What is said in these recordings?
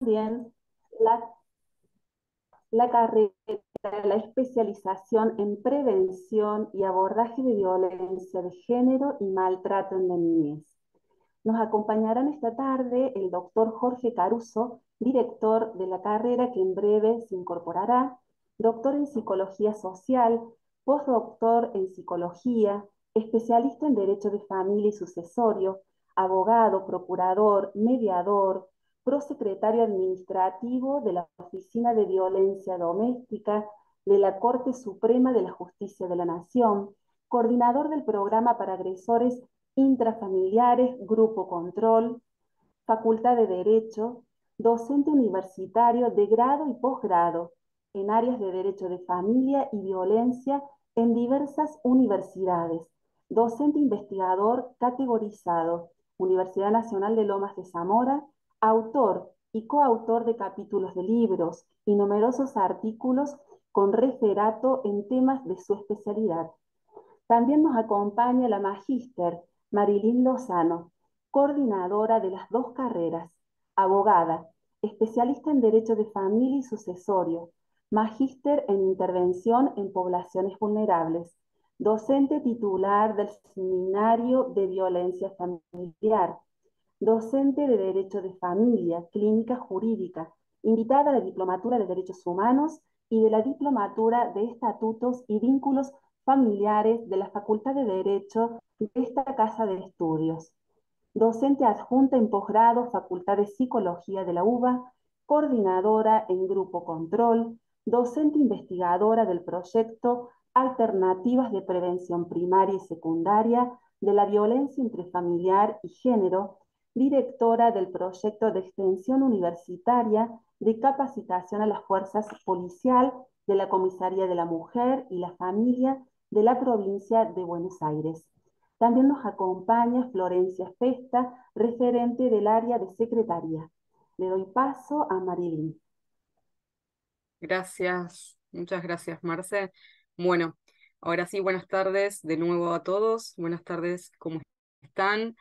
también la, la carrera, la especialización en prevención y abordaje de violencia de género y maltrato en la niñez. Nos acompañarán esta tarde el doctor Jorge Caruso, director de la carrera que en breve se incorporará, doctor en psicología social, postdoctor en psicología, especialista en derecho de familia y sucesorio, abogado, procurador, mediador, prosecretario administrativo de la Oficina de Violencia Doméstica de la Corte Suprema de la Justicia de la Nación, coordinador del programa para agresores intrafamiliares, Grupo Control, Facultad de Derecho, docente universitario de grado y posgrado en áreas de Derecho de Familia y Violencia en diversas universidades, docente investigador categorizado, Universidad Nacional de Lomas de Zamora, autor y coautor de capítulos de libros y numerosos artículos con referato en temas de su especialidad. También nos acompaña la magíster Marilyn Lozano, coordinadora de las dos carreras, abogada, especialista en derecho de familia y sucesorio, magíster en intervención en poblaciones vulnerables, docente titular del Seminario de Violencia Familiar, docente de Derecho de Familia, Clínica Jurídica, invitada a la Diplomatura de Derechos Humanos y de la Diplomatura de Estatutos y Vínculos Familiares de la Facultad de Derecho de esta Casa de Estudios. Docente adjunta en posgrado, Facultad de Psicología de la UBA, coordinadora en Grupo Control, docente investigadora del proyecto Alternativas de Prevención Primaria y Secundaria de la Violencia entre Familiar y Género directora del proyecto de extensión universitaria de capacitación a las fuerzas policial de la Comisaría de la Mujer y la Familia de la provincia de Buenos Aires. También nos acompaña Florencia Festa, referente del área de secretaría. Le doy paso a Marilín. Gracias, muchas gracias, Marce. Bueno, ahora sí, buenas tardes de nuevo a todos. Buenas tardes, ¿cómo están?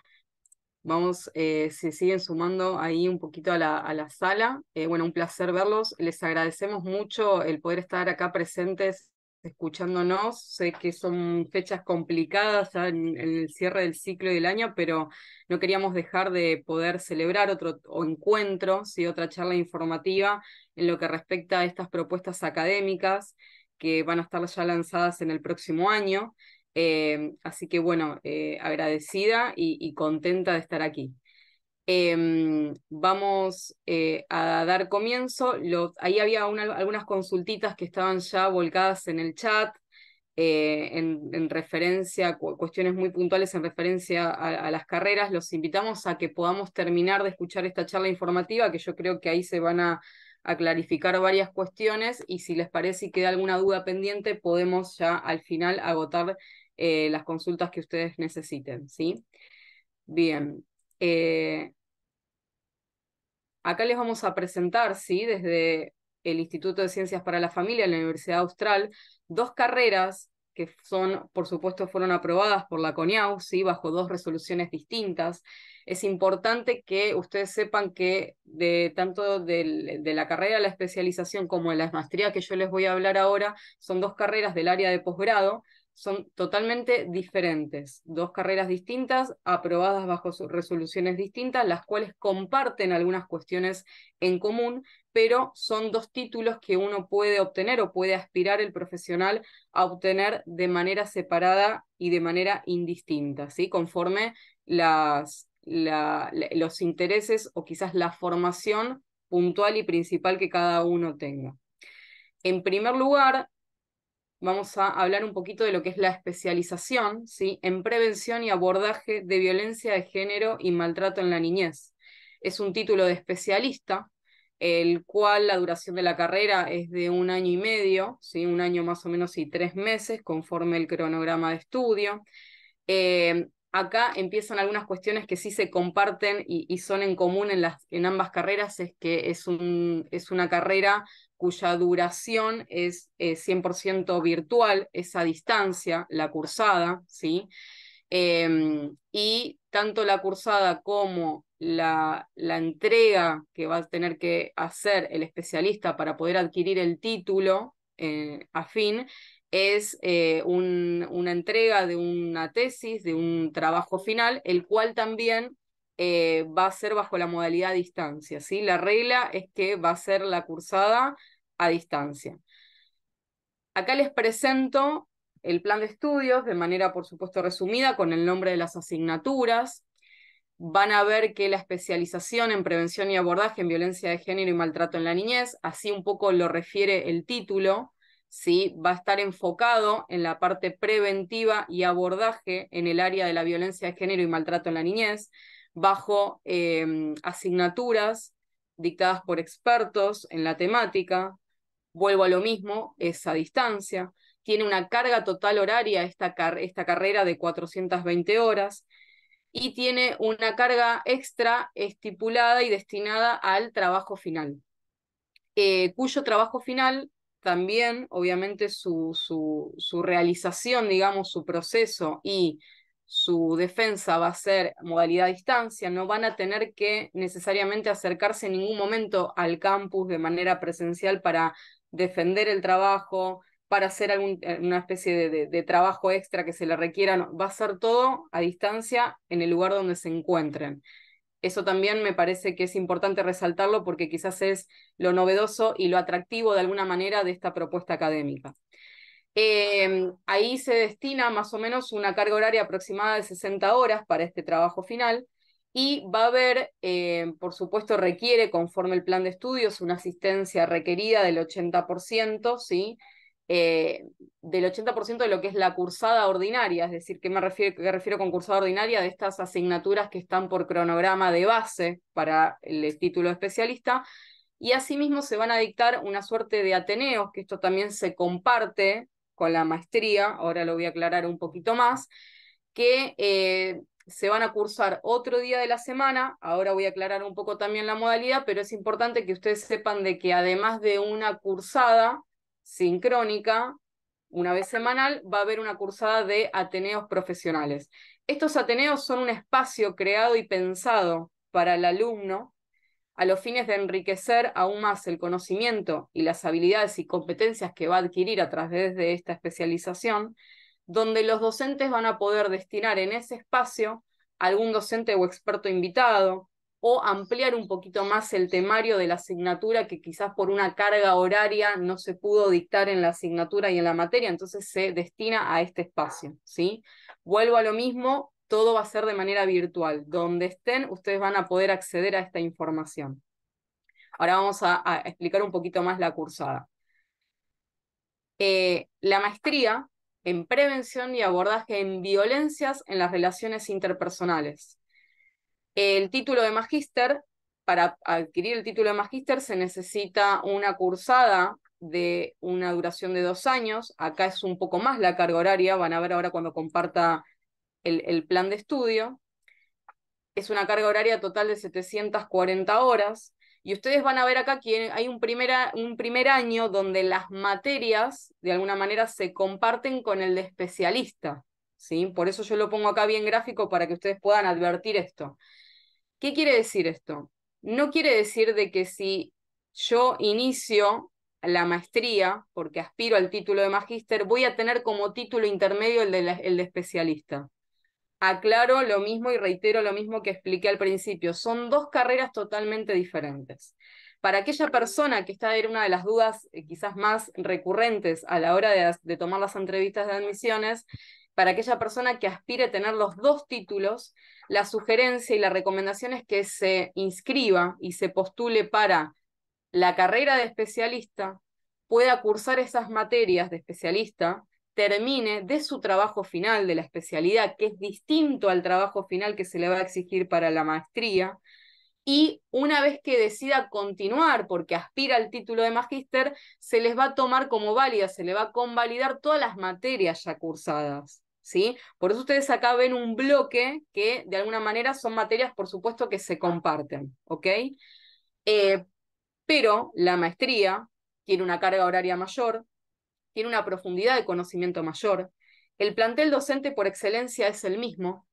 Vamos, eh, se siguen sumando ahí un poquito a la, sala. Eh, bueno, un placer verlos. Les agradecemos mucho el poder estar acá presentes, escuchándonos. Sé que son fechas complicadas en, en, el cierre del ciclo y del año, pero no queríamos dejar de poder celebrar otro encuentro, ¿sí? otra charla informativa en lo que respecta a estas propuestas académicas que van a estar ya lanzadas en el próximo año. Em, así que bueno, eh, agradecida y, contenta de estar aquí. Em, vamos eh, a dar comienzo. ahí había algunas consultitas que estaban ya volcadas en el chat, eh, en, referencia, cuestiones muy puntuales en referencia a, las carreras. Los invitamos a que podamos terminar de escuchar esta charla informativa, que yo creo que ahí se van a, a clarificar varias cuestiones y si les parece y queda alguna duda pendiente, podemos ya al final agotar eh, las consultas que ustedes necesiten, ¿sí? Bien. Eh, acá les vamos a presentar, ¿sí? Desde el Instituto de Ciencias para la Familia de la Universidad Austral, dos carreras que son, por supuesto, fueron aprobadas por la CONIAU, bajo dos resoluciones distintas. Es importante que ustedes sepan que de, tanto de la carrera de la especialización como de la maestría que yo les voy a hablar ahora, son dos carreras del área de posgrado son totalmente diferentes, dos carreras distintas, aprobadas bajo resoluciones distintas, las cuales comparten algunas cuestiones en común, pero son dos títulos que uno puede obtener o puede aspirar el profesional a obtener de manera separada y de manera indistinta, ¿sí? conforme las, los intereses o quizás la formación puntual y principal que cada uno tenga. En primer lugar, vamos a hablar un poquito de lo que es la especialización ¿sí? en prevención y abordaje de violencia de género y maltrato en la niñez. Es un título de especialista, el cual la duración de la carrera es de un año y medio, ¿sí? un año más o menos y tres meses, conforme el cronograma de estudio. Eh, acá empiezan algunas cuestiones que sí se comparten y, son en común en, las, en ambas carreras, es que es, es una carrera cuya duración es 100% eh, virtual, esa distancia, la cursada, ¿sí? Em, y tanto la cursada como la, entrega que va a tener que hacer el especialista para poder adquirir el título eh, afín es eh, una entrega de una tesis, de un trabajo final, el cual también eh, va a ser bajo la modalidad a distancia. ¿sí? La regla es que va a ser la cursada a distancia. Acá les presento el plan de estudios de manera, por supuesto, resumida con el nombre de las asignaturas. Van a ver que la especialización en prevención y abordaje en violencia de género y maltrato en la niñez, así un poco lo refiere el título, ¿sí? va a estar enfocado en la parte preventiva y abordaje en el área de la violencia de género y maltrato en la niñez, bajo em, asignaturas dictadas por expertos en la temática. Vuelvo a lo mismo, esa distancia. Tiene una carga total horaria esta, esta carrera de 420 horas y tiene una carga extra estipulada y destinada al trabajo final, eh, cuyo trabajo final también, obviamente, su, realización, digamos, su proceso y su defensa va a ser modalidad a distancia, no van a tener que necesariamente acercarse en ningún momento al campus de manera presencial para defender el trabajo, para hacer eh, una especie de, trabajo extra que se le requiera, va a ser todo a distancia en el lugar donde se encuentren. Eso también me parece que es importante resaltarlo porque quizás es lo novedoso y lo atractivo de alguna manera de esta propuesta académica. Eh, ahí se destina más o menos una carga horaria aproximada de 60 horas para este trabajo final y va a haber, eh, por supuesto, requiere conforme el plan de estudios una asistencia requerida del 80%, ¿sí? Eh, del 80% de lo que es la cursada ordinaria, es decir, ¿qué me refiero, con cursada ordinaria? De estas asignaturas que están por cronograma de base para el título especialista, y asimismo se van a dictar una suerte de Ateneos, que esto también se comparte con la maestría, ahora lo voy a aclarar un poquito más, que eh, se van a cursar otro día de la semana, ahora voy a aclarar un poco también la modalidad, pero es importante que ustedes sepan de que además de una cursada, sincrónica, una vez semanal, va a haber una cursada de Ateneos profesionales. Estos Ateneos son un espacio creado y pensado para el alumno a los fines de enriquecer aún más el conocimiento y las habilidades y competencias que va a adquirir a través de esta especialización, donde los docentes van a poder destinar en ese espacio algún docente o experto invitado, o ampliar un poquito más el temario de la asignatura que quizás por una carga horaria no se pudo dictar en la asignatura y en la materia, entonces se destina a este espacio, ¿sí? Vuelvo a lo mismo, todo va a ser de manera virtual, donde estén ustedes van a poder acceder a esta información. Ahora vamos a, explicar un poquito más la cursada. Eh, la maestría en prevención y abordaje en violencias en las relaciones interpersonales. El título de magíster, para adquirir el título de magíster se necesita una cursada de una duración de dos años. Acá es un poco más la carga horaria, van a ver ahora cuando comparta el, plan de estudio. Es una carga horaria total de 740 horas. Y ustedes van a ver acá que hay un primer, un primer año donde las materias, de alguna manera, se comparten con el de especialista. ¿sí? Por eso yo lo pongo acá bien gráfico para que ustedes puedan advertir esto. ¿Qué quiere decir esto? No quiere decir de que si yo inicio la maestría, porque aspiro al título de magíster, voy a tener como título intermedio el de, especialista. Aclaro lo mismo y reitero lo mismo que expliqué al principio. Son dos carreras totalmente diferentes. Para aquella persona que está en una de las dudas eh, quizás más recurrentes a la hora de, de tomar las entrevistas de admisiones, para aquella persona que aspire a tener los dos títulos, la sugerencia y la recomendación es que se inscriba y se postule para la carrera de especialista, pueda cursar esas materias de especialista, termine de su trabajo final de la especialidad, que es distinto al trabajo final que se le va a exigir para la maestría, y una vez que decida continuar, porque aspira al título de magíster, se les va a tomar como válida, se le va a convalidar todas las materias ya cursadas. Por eso ustedes acá ven un bloque que de alguna manera son materias, por supuesto, que se comparten, eh, pero la maestría tiene una carga horaria mayor, tiene una profundidad de conocimiento mayor, el plantel docente por excelencia es el mismo,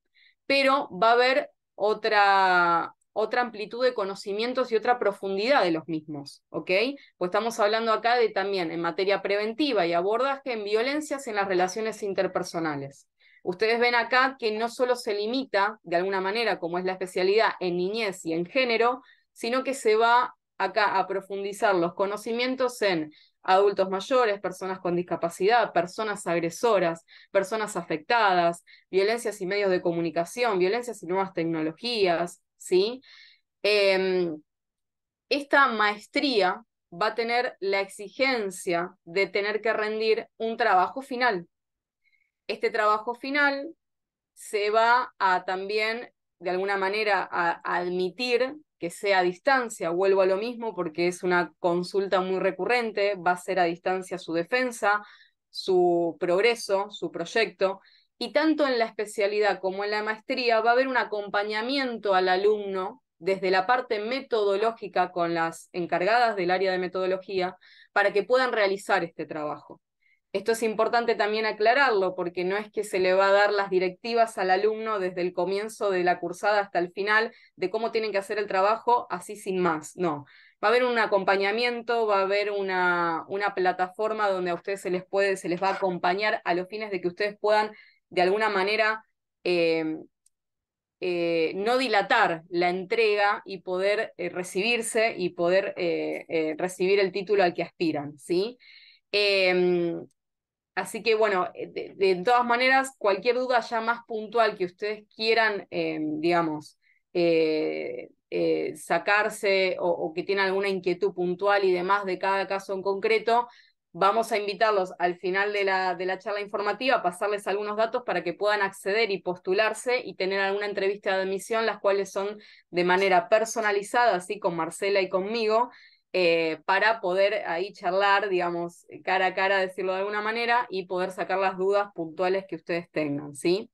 pero va a haber otra, otra amplitud de conocimientos y otra profundidad de los mismos, ¿ok? Pues estamos hablando acá de también en materia preventiva y abordaje en violencias en las relaciones interpersonales. Ustedes ven acá que no solo se limita, de alguna manera, como es la especialidad en niñez y en género, sino que se va acá a profundizar los conocimientos en adultos mayores, personas con discapacidad, personas agresoras, personas afectadas, violencias y medios de comunicación, violencias y nuevas tecnologías, ¿sí? Em, esta maestría va a tener la exigencia de tener que rendir un trabajo final. Este trabajo final se va a también, de alguna manera, a admitir que sea a distancia. Vuelvo a lo mismo porque es una consulta muy recurrente, va a ser a distancia su defensa, su progreso, su proyecto y tanto en la especialidad como en la maestría va a haber un acompañamiento al alumno desde la parte metodológica con las encargadas del área de metodología para que puedan realizar este trabajo. Esto es importante también aclararlo porque no es que se le va a dar las directivas al alumno desde el comienzo de la cursada hasta el final de cómo tienen que hacer el trabajo así sin más, no. Va a haber un acompañamiento, va a haber una, una plataforma donde a ustedes se les puede, se les va a acompañar a los fines de que ustedes puedan de alguna manera em, eh, no dilatar la entrega y poder eh, recibirse y poder eh, recibir el título al que aspiran, ¿sí? Em, así que bueno, de, todas maneras, cualquier duda ya más puntual que ustedes quieran, em, digamos, sacarse o, o que tienen alguna inquietud puntual y demás de cada caso en concreto, Vamos a invitarlos al final de la, charla informativa a pasarles algunos datos para que puedan acceder y postularse y tener alguna entrevista de admisión, las cuales son de manera personalizada, así con Marcela y conmigo, eh, para poder ahí charlar, digamos, cara a cara, decirlo de alguna manera, y poder sacar las dudas puntuales que ustedes tengan, ¿sí?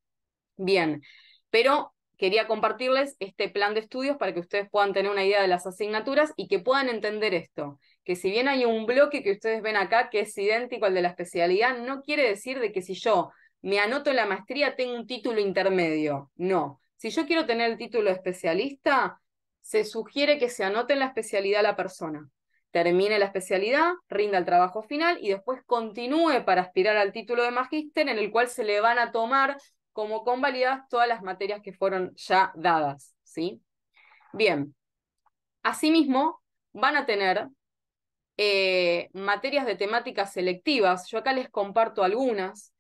Bien, pero quería compartirles este plan de estudios para que ustedes puedan tener una idea de las asignaturas y que puedan entender esto que si bien hay un bloque que ustedes ven acá que es idéntico al de la especialidad, no quiere decir de que si yo me anoto en la maestría tengo un título intermedio. No. Si yo quiero tener el título de especialista, se sugiere que se anote en la especialidad la persona. Termine la especialidad, rinda el trabajo final y después continúe para aspirar al título de magíster en el cual se le van a tomar como convalidad todas las materias que fueron ya dadas. ¿sí? Bien. Asimismo, van a tener eh, materias de temáticas selectivas. Yo acá les comparto algunas.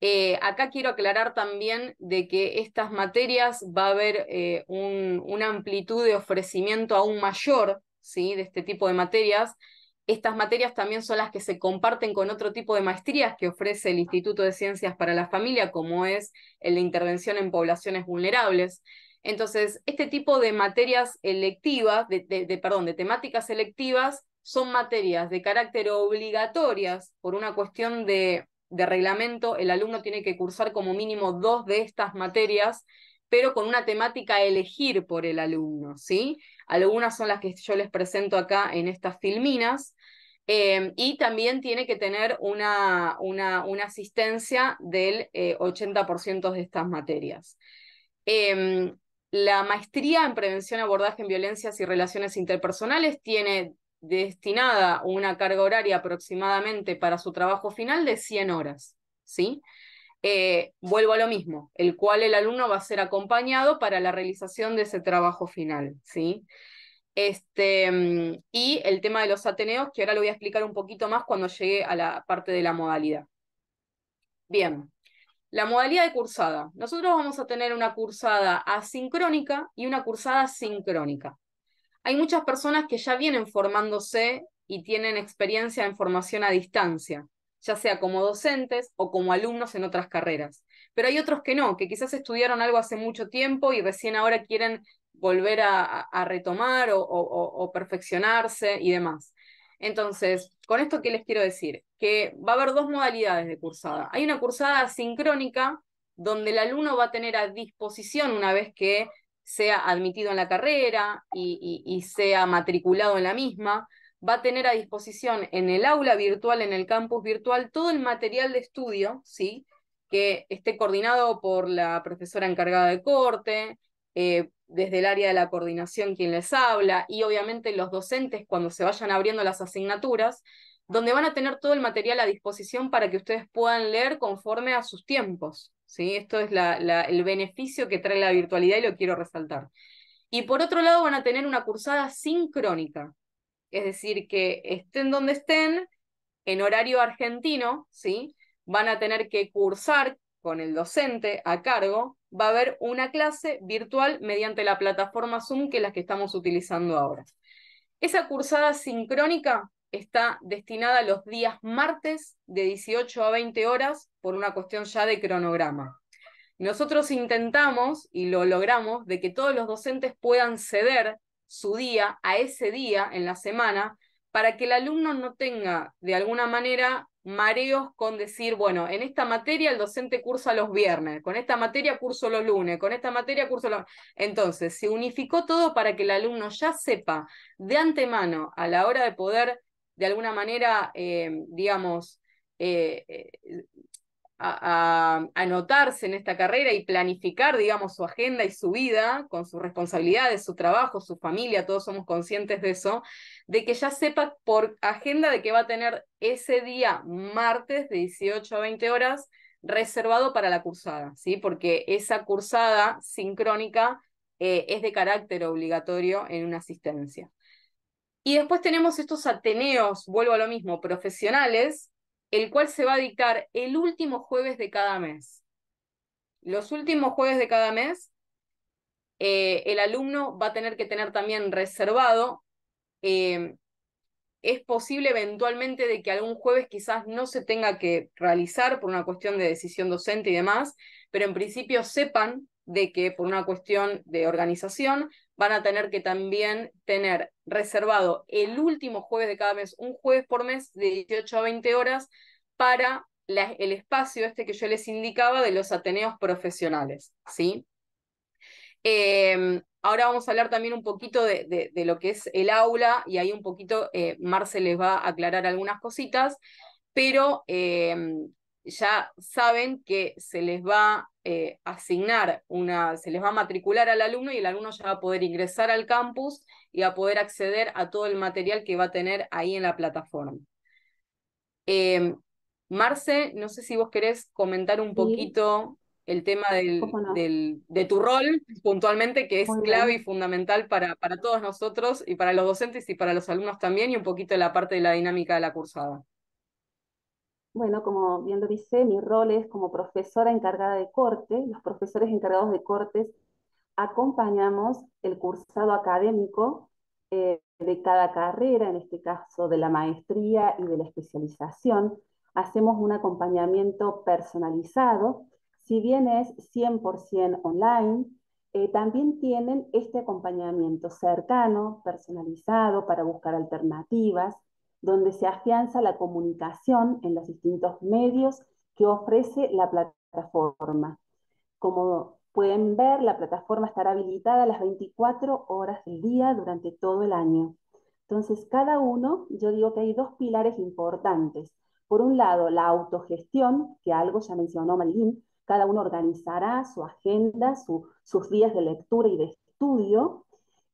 Eh, acá quiero aclarar también de que estas materias va a haber eh, una amplitud de ofrecimiento aún mayor ¿sí? de este tipo de materias. Estas materias también son las que se comparten con otro tipo de maestrías que ofrece el Instituto de Ciencias para la Familia, como es el de intervención en poblaciones vulnerables. Entonces, este tipo de materias electivas, de perdón, de temáticas selectivas, son materias de carácter obligatorias por una cuestión de, reglamento. El alumno tiene que cursar como mínimo dos de estas materias pero con una temática a elegir por el alumno, ¿sí? Algunas son las que yo les presento acá en estas filminas, em, y también tiene que tener una, una, una asistencia del 80% eh, de estas materias. Em, la maestría en prevención, abordaje en violencias y relaciones interpersonales tiene destinada una carga horaria aproximadamente para su trabajo final de 100 horas, ¿sí? Eh, vuelvo a lo mismo, el cual el alumno va a ser acompañado para la realización de ese trabajo final, ¿sí? Este, mm, y el tema de los Ateneos, que ahora lo voy a explicar un poquito más cuando llegue a la parte de la modalidad. Bien, la modalidad de cursada. Nosotros vamos a tener una cursada asincrónica y una cursada sincrónica hay muchas personas que ya vienen formándose y tienen experiencia en formación a distancia, ya sea como docentes o como alumnos en otras carreras. Pero hay otros que no, que quizás estudiaron algo hace mucho tiempo y recién ahora quieren volver a, retomar o, o perfeccionarse y demás. Entonces, con esto, ¿qué les quiero decir? Que va a haber dos modalidades de cursada. Hay una cursada sincrónica, donde el alumno va a tener a disposición, una vez que sea admitido en la carrera y, sea matriculado en la misma, va a tener a disposición en el aula virtual, en el campus virtual, todo el material de estudio, ¿sí? que esté coordinado por la profesora encargada de corte, eh, desde el área de la coordinación quien les habla, y obviamente los docentes cuando se vayan abriendo las asignaturas, donde van a tener todo el material a disposición para que ustedes puedan leer conforme a sus tiempos. ¿sí? Esto es el beneficio que trae la virtualidad y lo quiero resaltar. Y por otro lado van a tener una cursada sincrónica, es decir, que estén donde estén, en horario argentino, ¿sí? van a tener que cursar con el docente a cargo, va a haber una clase virtual mediante la plataforma Zoom que es la que estamos utilizando ahora. Esa cursada sincrónica está destinada los días martes de 18 a 20 horas por una cuestión ya de cronograma. Nosotros intentamos y lo logramos de que todos los docentes puedan ceder su día a ese día en la semana para que el alumno no tenga de alguna manera mareos con decir, bueno, en esta materia el docente cursa los viernes, con esta materia curso los lunes, con esta materia curso los... Entonces, se unificó todo para que el alumno ya sepa de antemano a la hora de poder de alguna manera, eh, digamos, eh, eh, a, anotarse en esta carrera y planificar, digamos, su agenda y su vida con sus responsabilidades, su trabajo, su familia, todos somos conscientes de eso, de que ya sepa por agenda de que va a tener ese día martes de 18 a 20 horas reservado para la cursada, ¿sí? Porque esa cursada sincrónica es de carácter obligatorio en una asistencia. Y después tenemos estos Ateneos, vuelvo a lo mismo, profesionales, el cual se va a dictar el último jueves de cada mes. Los últimos jueves de cada mes, eh, el alumno va a tener que tener también reservado. Em, es posible eventualmente de que algún jueves quizás no se tenga que realizar por una cuestión de decisión docente y demás, pero en principio sepan de que por una cuestión de organización van a tener que también tener reservado el último jueves de cada mes, un jueves por mes de 18 a 20 horas para el espacio este que yo les indicaba de los Ateneos profesionales, ¿sí? Eh, ahora vamos a hablar también un poquito de, de, lo que es el aula y ahí un poquito eh, Marce les va a aclarar algunas cositas, pero eh, ya saben que se les va eh, a asignar una, se les va a matricular al alumno y el alumno ya va a poder ingresar al campus y va a poder acceder a todo el material que va a tener ahí en la plataforma. Eh, Marce, no sé si vos querés comentar un poquito el tema del, de tu rol puntualmente, que es clave y fundamental para, para todos nosotros y para los docentes y para los alumnos también, y un poquito la parte de la dinámica de la cursada. Bueno, como bien lo dice, mi rol es como profesora encargada de corte. Los profesores encargados de cortes acompañamos el cursado académico eh, de cada carrera, en este caso de la maestría y de la especialización. Hacemos un acompañamiento personalizado, si bien es 100% online, eh, también tienen este acompañamiento cercano, personalizado, para buscar alternativas donde se afianza la comunicación en los distintos medios que ofrece la plataforma. Como pueden ver, la plataforma estará habilitada las 24 horas del día durante todo el año. Entonces, cada uno, yo digo que hay dos pilares importantes. Por un lado, la autogestión, que algo ya mencionó Marilyn, cada uno organizará su agenda, sus días de lectura y de estudio.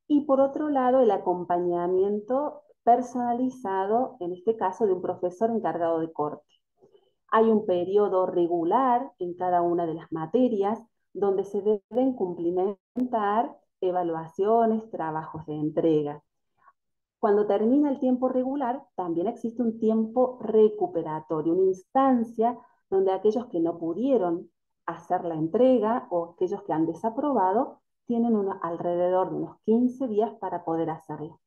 Y por otro lado, el acompañamiento personalizado, en este caso de un profesor encargado de corte. Hay un periodo regular en cada una de las materias donde se deben cumplimentar evaluaciones, trabajos de entrega. Cuando termina el tiempo regular, también existe un tiempo recuperatorio, una instancia donde aquellos que no pudieron hacer la entrega o aquellos que han desaprobado tienen alrededor de unos 15 días para poder hacerlo.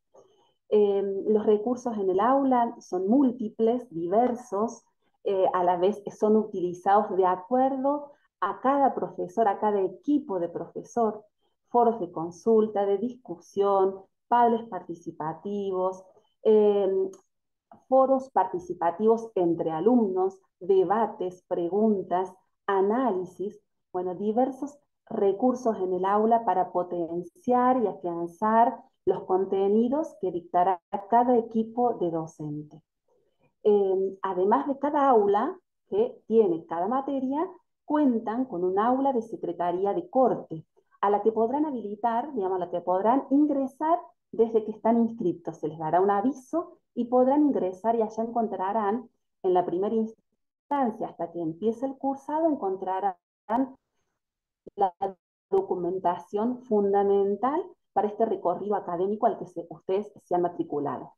Eh, los recursos en el aula son múltiples, diversos, eh, a la vez son utilizados de acuerdo a cada profesor, a cada equipo de profesor, foros de consulta, de discusión, padres participativos, em, foros participativos entre alumnos, debates, preguntas, análisis, bueno, diversos recursos en el aula para potenciar y afianzar los contenidos que dictará cada equipo de docente. Em, además de cada aula que tiene cada materia, cuentan con un aula de secretaría de corte, a la que podrán habilitar, digamos, a la que podrán ingresar desde que están inscritos. Se les dará un aviso y podrán ingresar y allá encontrarán, en la primera instancia, hasta que empiece el cursado, encontrarán la documentación fundamental para este recorrido académico al que ustedes se han matriculado.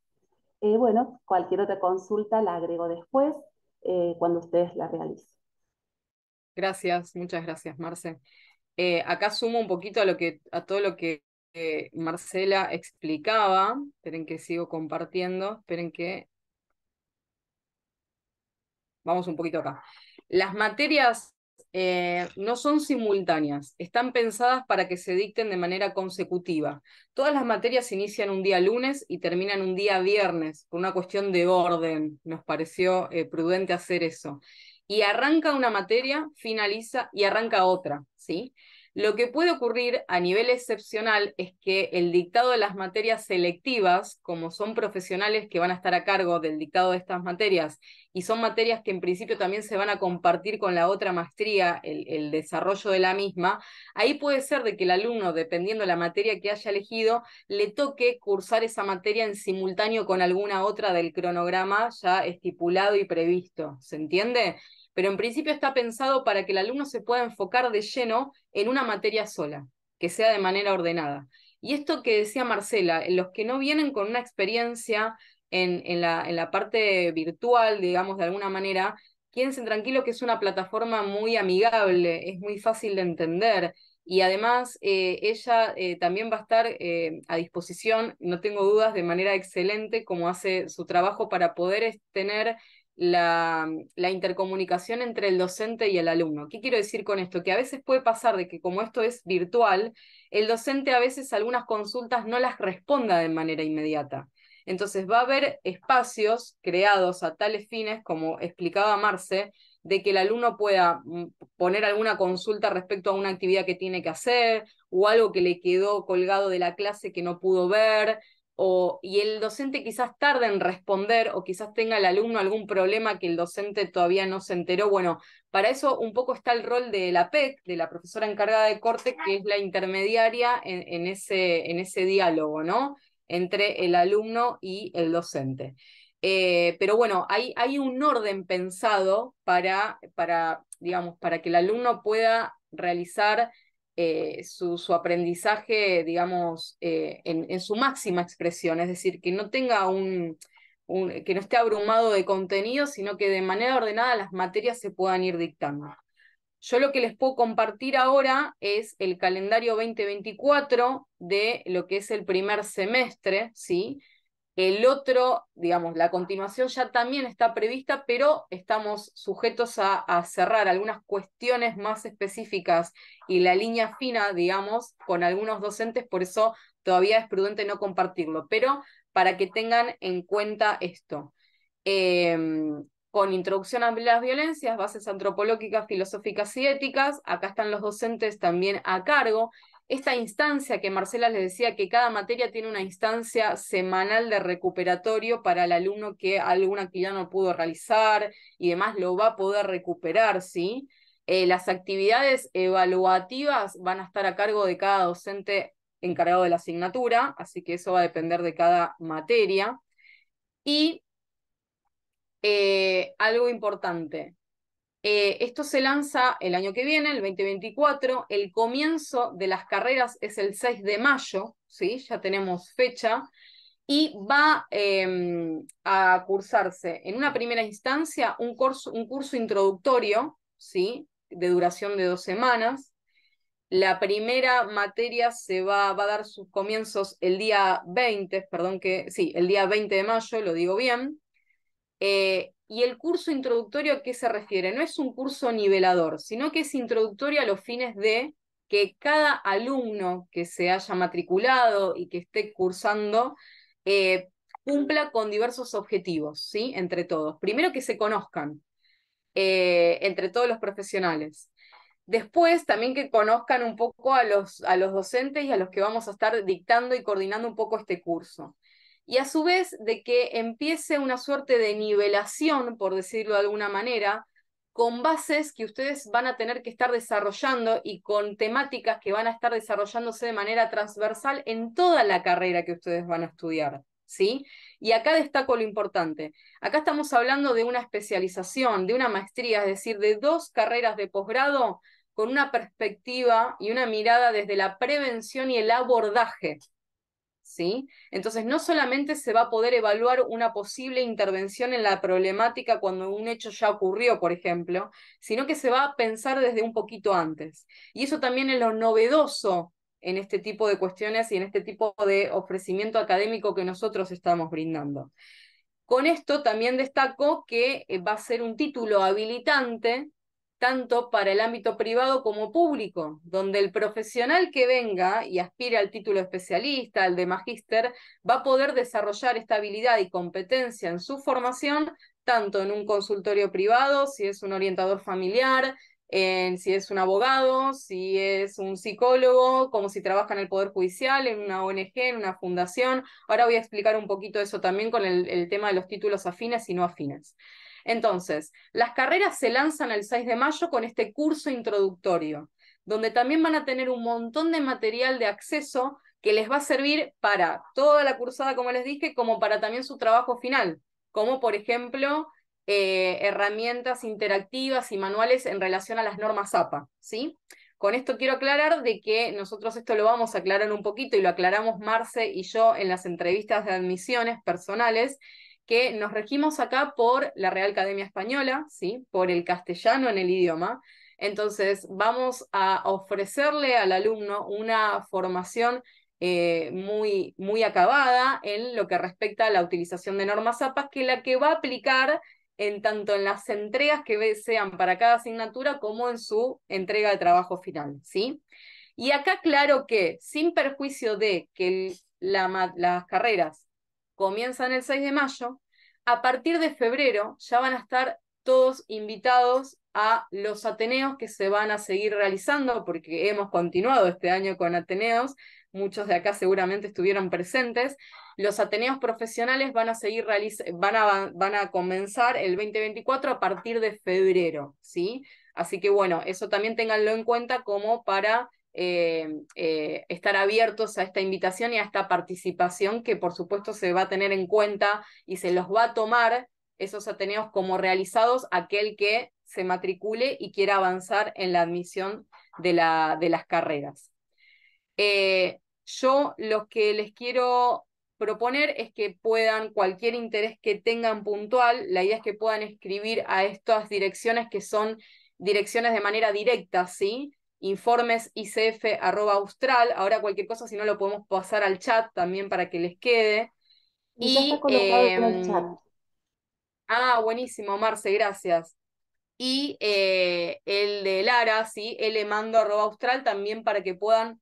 Eh, bueno, cualquier otra consulta la agrego después, eh, cuando ustedes la realicen. Gracias, muchas gracias, Marce. Eh, acá sumo un poquito a, lo que, a todo lo que Marcela explicaba. Esperen que sigo compartiendo, esperen que... Vamos un poquito acá. Las materias eh, no son simultáneas, están pensadas para que se dicten de manera consecutiva. Todas las materias inician un día lunes y terminan un día viernes, por una cuestión de orden, nos pareció eh, prudente hacer eso. Y arranca una materia, finaliza y arranca otra, ¿sí? Lo que puede ocurrir a nivel excepcional es que el dictado de las materias selectivas, como son profesionales que van a estar a cargo del dictado de estas materias, y son materias que en principio también se van a compartir con la otra maestría, el, desarrollo de la misma, ahí puede ser de que el alumno, dependiendo de la materia que haya elegido, le toque cursar esa materia en simultáneo con alguna otra del cronograma ya estipulado y previsto. ¿Se entiende? pero en principio está pensado para que el alumno se pueda enfocar de lleno en una materia sola, que sea de manera ordenada. Y esto que decía Marcela, los que no vienen con una experiencia en, la, parte virtual, digamos, de alguna manera, quédense tranquilo que es una plataforma muy amigable, es muy fácil de entender. Y además, eh, ella eh, también va a estar eh, a disposición, no tengo dudas, de manera excelente, como hace su trabajo para poder tener la, intercomunicación entre el docente y el alumno. ¿Qué quiero decir con esto? Que a veces puede pasar de que como esto es virtual, el docente a veces algunas consultas no las responda de manera inmediata. Entonces va a haber espacios creados a tales fines, como explicaba Marce, de que el alumno pueda mm, poner alguna consulta respecto a una actividad que tiene que hacer o algo que le quedó colgado de la clase que no pudo ver o, y el docente quizás tarde en responder o quizás tenga el alumno algún problema que el docente todavía no se enteró. Bueno, para eso un poco está el rol de la PEC, de la profesora encargada de corte, que es la intermediaria en, ese, en ese diálogo, ¿no? Entre el alumno y el docente. Eh, pero bueno, hay, hay un orden pensado para, para, digamos, para que el alumno pueda realizar eh, su, aprendizaje, digamos, eh, en, su máxima expresión, es decir, que no tenga un, que no esté abrumado de contenido, sino que de manera ordenada las materias se puedan ir dictando. Yo lo que les puedo compartir ahora es el calendario 2024 de lo que es el primer semestre, ¿sí? El otro, digamos, la continuación ya también está prevista, pero estamos sujetos a, cerrar algunas cuestiones más específicas y la línea fina, digamos, con algunos docentes, por eso todavía es prudente no compartirlo, pero para que tengan en cuenta esto. Em, con introducción a las violencias, bases antropológicas, filosóficas y éticas, acá están los docentes también a cargo, esta instancia que Marcela les decía que cada materia tiene una instancia semanal de recuperatorio para el alumno que alguna que ya no pudo realizar y demás lo va a poder recuperar, ¿sí? Eh, las actividades evaluativas van a estar a cargo de cada docente encargado de la asignatura, así que eso va a depender de cada materia. Y eh, algo importante, eh, esto se lanza el año que viene, el 2024. El comienzo de las carreras es el 6 de mayo, ¿sí? ya tenemos fecha, y va em, a cursarse en una primera instancia un curso, un curso introductorio ¿sí? de duración de dos semanas. La primera materia se va, va a dar sus comienzos el día 20, perdón que, sí, el día 20 de mayo, lo digo bien. Eh, ¿Y el curso introductorio a qué se refiere? No es un curso nivelador, sino que es introductorio a los fines de que cada alumno que se haya matriculado y que esté cursando eh, cumpla con diversos objetivos, ¿sí? Entre todos. Primero que se conozcan eh, entre todos los profesionales. Después también que conozcan un poco a a los docentes y a los que vamos a estar dictando y coordinando un poco este curso y a su vez de que empiece una suerte de nivelación, por decirlo de alguna manera, con bases que ustedes van a tener que estar desarrollando y con temáticas que van a estar desarrollándose de manera transversal en toda la carrera que ustedes van a estudiar. ¿Sí? Y acá destaco lo importante. Acá estamos hablando de una especialización, de una maestría, es decir, de dos carreras de posgrado con una perspectiva y una mirada desde la prevención y el abordaje entonces, no solamente se va a poder evaluar una posible intervención en la problemática cuando un hecho ya ocurrió, por ejemplo, sino que se va a pensar desde un poquito antes. Y eso también es lo novedoso en este tipo de cuestiones y en este tipo de ofrecimiento académico que nosotros estamos brindando. Con esto también destaco que eh, va a ser un título habilitante tanto para el ámbito privado como público, donde el profesional que venga y aspire al título especialista, al de magíster, va a poder desarrollar esta habilidad y competencia en su formación, tanto en un consultorio privado, si es un orientador familiar, en si es un abogado, si es un psicólogo, como si trabaja en el Poder Judicial, en una ONG, en una fundación. Ahora voy a explicar un poquito eso también con el, el tema de los títulos afines y no afines. Entonces, las carreras se lanzan el 6 de mayo con este curso introductorio, donde también van a tener un montón de material de acceso que les va a servir para toda la cursada, como les dije, como para también su trabajo final, como por ejemplo eh, herramientas interactivas y manuales en relación a las normas APA, ¿sí? Con esto quiero aclarar de que nosotros esto lo vamos a aclarar un poquito y lo aclaramos Marce y yo en las entrevistas de admisiones personales, que nos regimos acá por la Real Academia Española, ¿sí? por el castellano en el idioma. Entonces, vamos a ofrecerle al alumno una formación eh, muy, muy acabada en lo que respecta a la utilización de normas APA, que la que va a aplicar en tanto en las entregas que sean para cada asignatura como en su entrega de trabajo final, ¿sí? Y acá claro que, sin perjuicio de que las carreras comienzan el 6 de mayo, a partir de febrero ya van a estar todos invitados a los Ateneos que se van a seguir realizando, porque hemos continuado este año con Ateneos, muchos de acá seguramente estuvieron presentes. Los Ateneos profesionales van a, seguir van a, van a comenzar el 2024 a partir de febrero, ¿sí? Así que bueno, eso también ténganlo en cuenta como para eh, eh, estar abiertos a esta invitación y a esta participación que por supuesto se va a tener en cuenta y se los va a tomar esos Ateneos como realizados aquel que se matricule y quiera avanzar en la admisión de, la, de las carreras. Eh, yo lo que les quiero proponer es que puedan, cualquier interés que tengan puntual, la idea es que puedan escribir a estas direcciones que son direcciones de manera directa, ¿sí? informes ICF arroba austral. Ahora cualquier cosa, si no lo podemos pasar al chat también para que les quede. Y, em, Ah, buenísimo, Marce, gracias. Y eh, el de Lara, sí, mando arroba austral también para que puedan,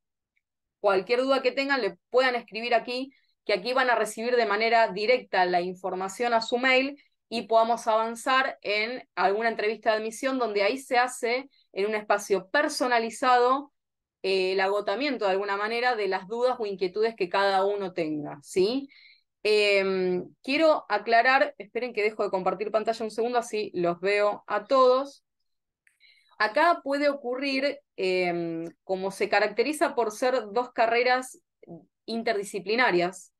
cualquier duda que tengan, le puedan escribir aquí, que aquí van a recibir de manera directa la información a su mail y podamos avanzar en alguna entrevista de admisión donde ahí se hace en un espacio personalizado eh, el agotamiento de alguna manera de las dudas o inquietudes que cada uno tenga, ¿sí? Em, quiero aclarar, esperen que dejo de compartir pantalla un segundo, así los veo a todos. Acá puede ocurrir, em, como se caracteriza por ser dos carreras interdisciplinarias,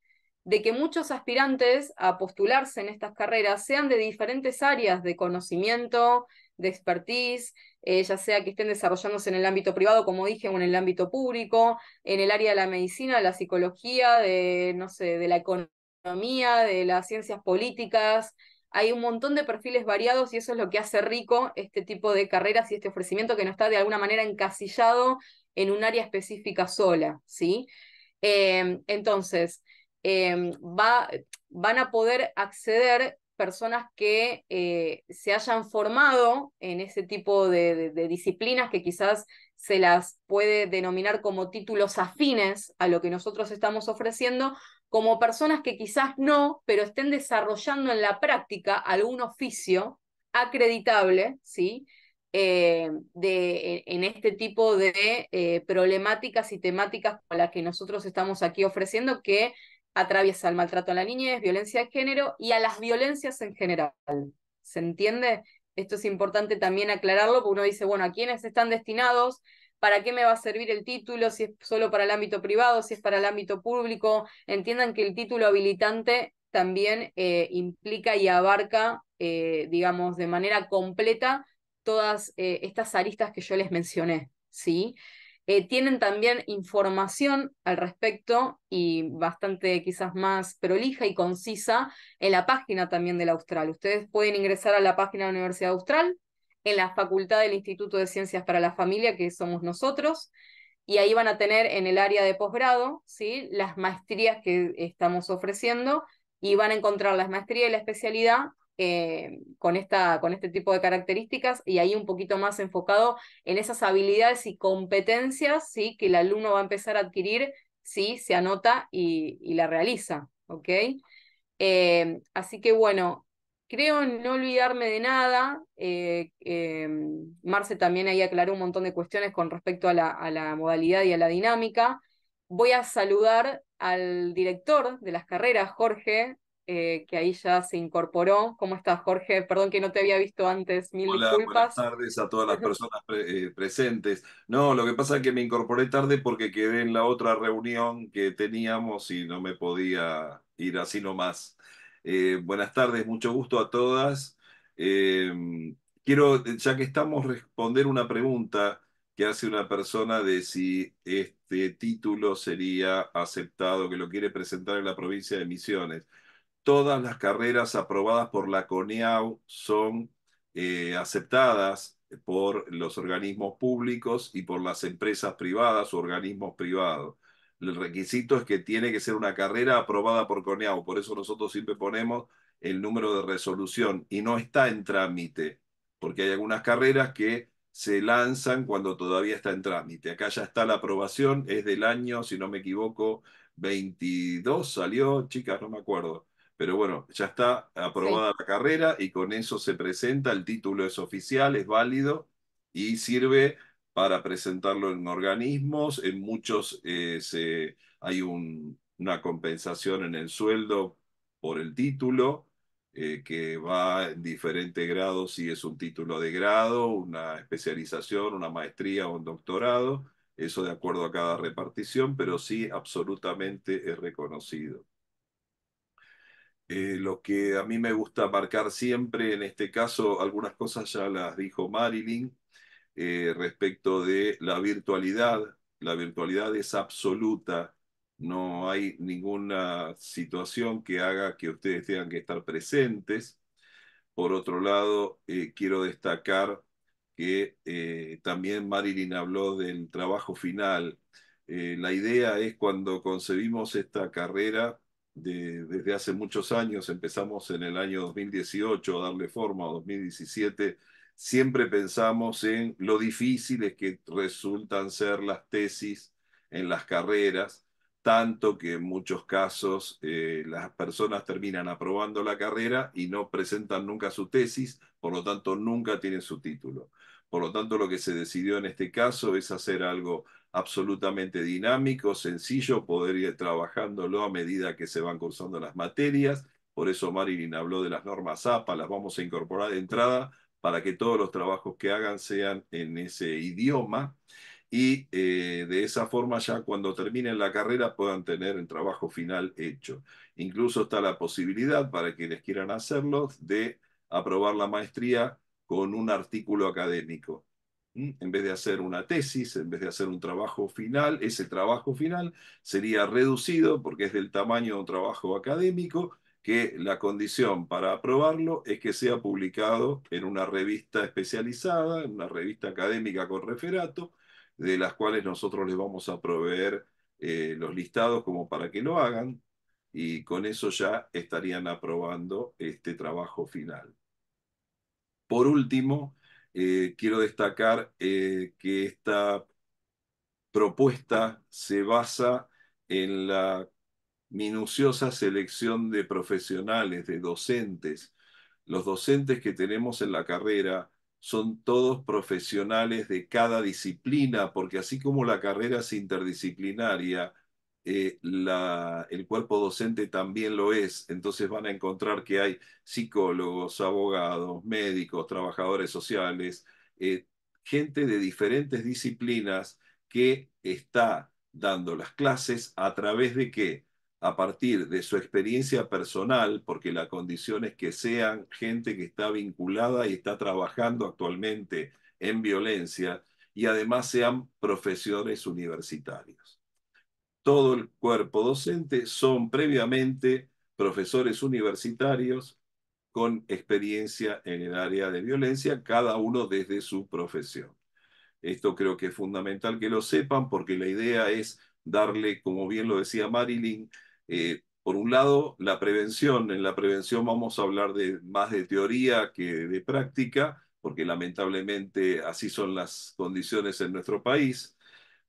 de que muchos aspirantes a postularse en estas carreras sean de diferentes áreas de conocimiento, de expertise, eh, ya sea que estén desarrollándose en el ámbito privado, como dije, o en el ámbito público, en el área de la medicina, de la psicología, de, no sé, de la economía, de las ciencias políticas. Hay un montón de perfiles variados y eso es lo que hace rico este tipo de carreras y este ofrecimiento que no está de alguna manera encasillado en un área específica sola, ¿sí? Em, entonces, em, va, van a poder acceder personas que eh, se hayan formado en ese tipo de, disciplinas que quizás se las puede denominar como títulos afines a lo que nosotros estamos ofreciendo, como personas que quizás no, pero estén desarrollando en la práctica algún oficio acreditable, ¿sí? Eh, de, en este tipo de eh, problemáticas y temáticas con las que nosotros estamos aquí ofreciendo, que atraviesa el maltrato a la niñez, violencia de género y a las violencias en general. ¿Se entiende? Esto es importante también aclararlo, porque uno dice, bueno, ¿a quiénes están destinados? ¿Para qué me va a servir el título? Si es solo para el ámbito privado, si es para el ámbito público. Entiendan que el título habilitante también eh, implica y abarca, eh, digamos, de manera completa todas eh, estas aristas que yo les mencioné, ¿sí? Eh, tienen también información al respecto y bastante quizás más prolija y concisa en la página también de la Austral. Ustedes pueden ingresar a la página de la Universidad Austral, en la facultad del Instituto de Ciencias para la Familia, que somos nosotros, y ahí van a tener en el área de posgrado ¿sí? las maestrías que estamos ofreciendo y van a encontrar las maestrías y la especialidad eh, con, esta, con este tipo de características y ahí un poquito más enfocado en esas habilidades y competencias ¿sí? que el alumno va a empezar a adquirir si ¿sí? se anota y, la realiza. Eh, así que bueno, creo no olvidarme de nada. Eh, Marce también ahí aclaró un montón de cuestiones con respecto a la, modalidad y a la dinámica. Voy a saludar al director de las carreras, Jorge eh, que ahí ya se incorporó. ¿Cómo estás, Jorge? Perdón que no te había visto antes, mil disculpas. Buenas tardes a todas las personas eh, presentes. No, lo que pasa es que me incorporé tarde porque quedé en la otra reunión que teníamos y no me podía ir así nomás. Eh, buenas tardes, mucho gusto a todas. Em, quiero, ya que estamos, responder una pregunta que hace una persona de si este título sería aceptado, que lo quiere presentar en la provincia de Misiones todas las carreras aprobadas por la CONEAU son eh, aceptadas por los organismos públicos y por las empresas privadas o organismos privados. El requisito es que tiene que ser una carrera aprobada por CONEAU, por eso nosotros siempre ponemos el número de resolución y no está en trámite, porque hay algunas carreras que se lanzan cuando todavía está en trámite. Acá ya está la aprobación, es del año, si no me equivoco, 22 salió, chicas, no me acuerdo. Pero bueno, ya está aprobada la carrera y con eso se presenta, el título es oficial, es válido y sirve para presentarlo en organismos, en muchos eh, hay una compensación en el sueldo por el título, eh, que va en diferentes grados, si es un título de grado, una especialización, una maestría o un doctorado, eso de acuerdo a cada repartición, pero sí absolutamente es reconocido. Eh, lo que a mí me gusta marcar siempre, en este caso, algunas cosas ya las dijo Marilyn, eh, respecto de la virtualidad. La virtualidad es absoluta, no hay ninguna situación que haga que ustedes tengan que estar presentes. Por otro lado, eh, quiero destacar que también Marilyn habló del trabajo final. la idea es cuando concebimos esta carrera, desde hace muchos años, empezamos en el año 2018 a darle forma, 2017, siempre pensamos en lo difíciles que resultan ser las tesis en las carreras, tanto que en muchos casos eh, las personas terminan aprobando la carrera y no presentan nunca su tesis, por lo tanto nunca tienen su título. Por lo tanto, lo que se decidió en este caso es hacer algo absolutamente dinámico, sencillo, poder ir trabajándolo a medida que se van cursando las materias. Por eso Marilyn habló de las normas APA, las vamos a incorporar de entrada para que todos los trabajos que hagan sean en ese idioma y eh, de esa forma ya cuando terminen la carrera puedan tener el trabajo final hecho. Incluso está la posibilidad para quienes quieran hacerlo de aprobar la maestría con un artículo académico. Mm, en vez de hacer una tesis, en vez de hacer un trabajo final, ese trabajo final sería reducido porque es del tamaño de un trabajo académico que la condición para aprobarlo es que sea publicado en una revista especializada, en una revista académica con referato, de las cuales nosotros les vamos a proveer eh, los listados como para que lo hagan y con eso ya estarían aprobando este trabajo final. Por último, eh, quiero destacar eh, que esta propuesta se basa en la minuciosa selección de profesionales, de docentes. Los docentes que tenemos en la carrera son todos profesionales de cada disciplina, porque así como la carrera es interdisciplinaria, eh, el cuerpo docente también lo es. Entonces van a encontrar que hay psicólogos, abogados, médicos, trabajadores sociales, eh, gente de diferentes disciplinas que está dando las clases a través de qué? A partir de su experiencia personal, porque la condición es que sean gente que está vinculada y está trabajando actualmente en violencia y además sean profesores universitarios todo el cuerpo docente son previamente profesores universitarios con experiencia en el área de violencia, cada uno desde su profesión. Esto creo que es fundamental que lo sepan porque la idea es darle, como bien lo decía Marilyn, eh, por un lado, la prevención. En la prevención vamos a hablar de, más de teoría que de práctica, porque lamentablemente así son las condiciones en nuestro país.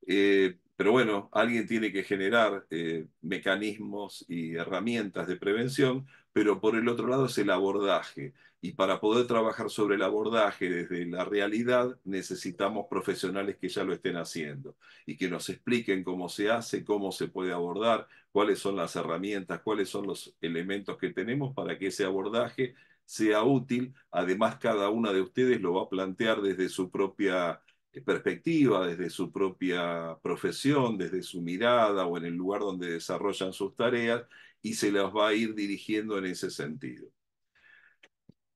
Eh, pero bueno, alguien tiene que generar eh, mecanismos y herramientas de prevención, pero por el otro lado es el abordaje. Y para poder trabajar sobre el abordaje desde la realidad, necesitamos profesionales que ya lo estén haciendo y que nos expliquen cómo se hace, cómo se puede abordar, cuáles son las herramientas, cuáles son los elementos que tenemos para que ese abordaje sea útil. Además, cada una de ustedes lo va a plantear desde su propia eh, perspectiva, desde su propia profesión, desde su mirada o en el lugar donde desarrollan sus tareas y se las va a ir dirigiendo en ese sentido.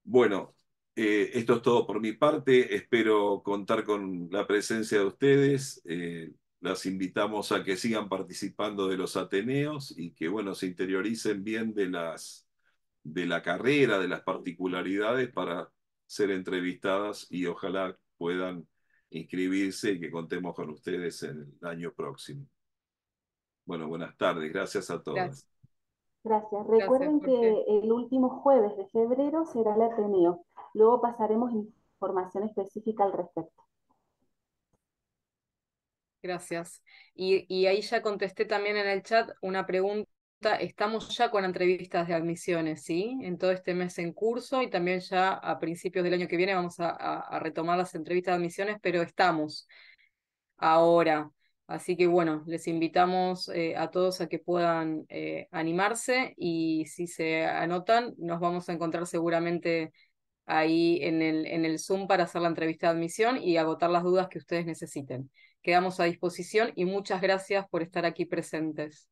Bueno, eh, esto es todo por mi parte. Espero contar con la presencia de ustedes. Eh, las invitamos a que sigan participando de los Ateneos y que bueno, se interioricen bien de, las, de la carrera, de las particularidades para ser entrevistadas y ojalá puedan inscribirse y que contemos con ustedes el año próximo. Bueno, buenas tardes. Gracias a todos. Gracias. Recuerden que el último jueves de febrero será el Ateneo. Luego pasaremos información específica al respecto. Gracias. y ahí ya contesté también en el chat una pregunta estamos ya con entrevistas de admisiones, ¿sí? En todo este mes en curso y también ya a principios del año que viene vamos a, retomar las entrevistas de admisiones, pero estamos ahora. Así que bueno, les invitamos eh, a todos a que puedan eh, animarse y si se anotan, nos vamos a encontrar seguramente ahí en en el Zoom para hacer la entrevista de admisión y agotar las dudas que ustedes necesiten. Quedamos a disposición y muchas gracias por estar aquí presentes.